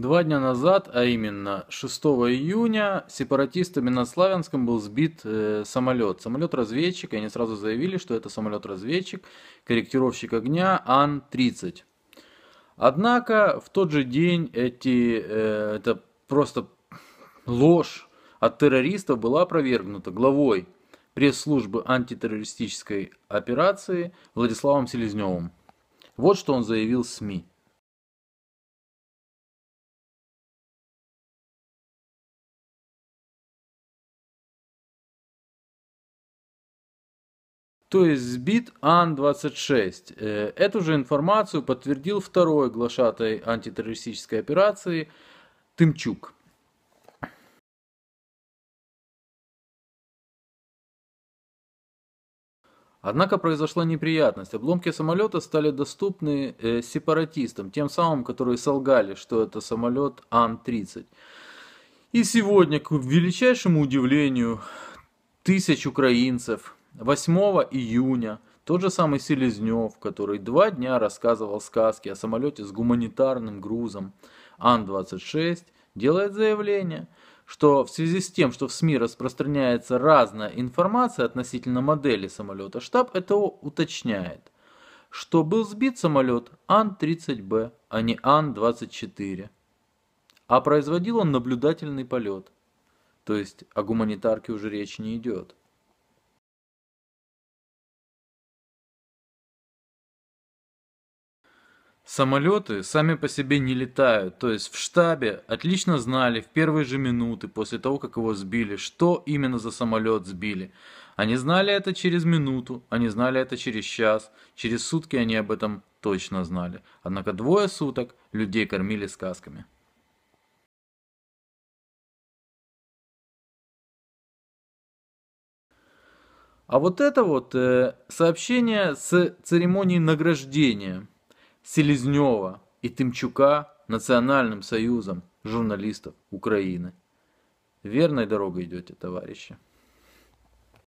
Два дня назад, а именно 6 июня, сепаратистами над Славянском был сбит э, самолет. Самолет-разведчик, и они сразу заявили, что это самолет-разведчик, корректировщик огня Ан-30. Однако в тот же день эти, э, это просто ложь от террористов была опровергнута главой пресс-службы антитеррористической операции Владиславом Селезневым. Вот что он заявил СМИ. то есть сбит Ан-26. Э, эту же информацию подтвердил второй глашатай антитеррористической операции Тымчук. Однако произошла неприятность. Обломки самолета стали доступны э, сепаратистам, тем самым, которые солгали, что это самолет Ан-30. И сегодня, к величайшему удивлению, тысяч украинцев – 8 июня тот же самый Селезнев, который два дня рассказывал сказки о самолете с гуманитарным грузом Ан-26, делает заявление, что в связи с тем, что в СМИ распространяется разная информация относительно модели самолета, штаб ЭТО уточняет, что был сбит самолет Ан-30Б, а не Ан-24, а производил он наблюдательный полет. То есть о гуманитарке уже речь не идет. Самолеты сами по себе не летают, то есть в штабе отлично знали в первые же минуты после того, как его сбили, что именно за самолет сбили. Они знали это через минуту, они знали это через час, через сутки они об этом точно знали. Однако двое суток людей кормили сказками. А вот это вот э, сообщение с церемонии награждения – Селезнева и Тымчука Национальным союзом журналистов Украины. Верной дорогой идете, товарищи.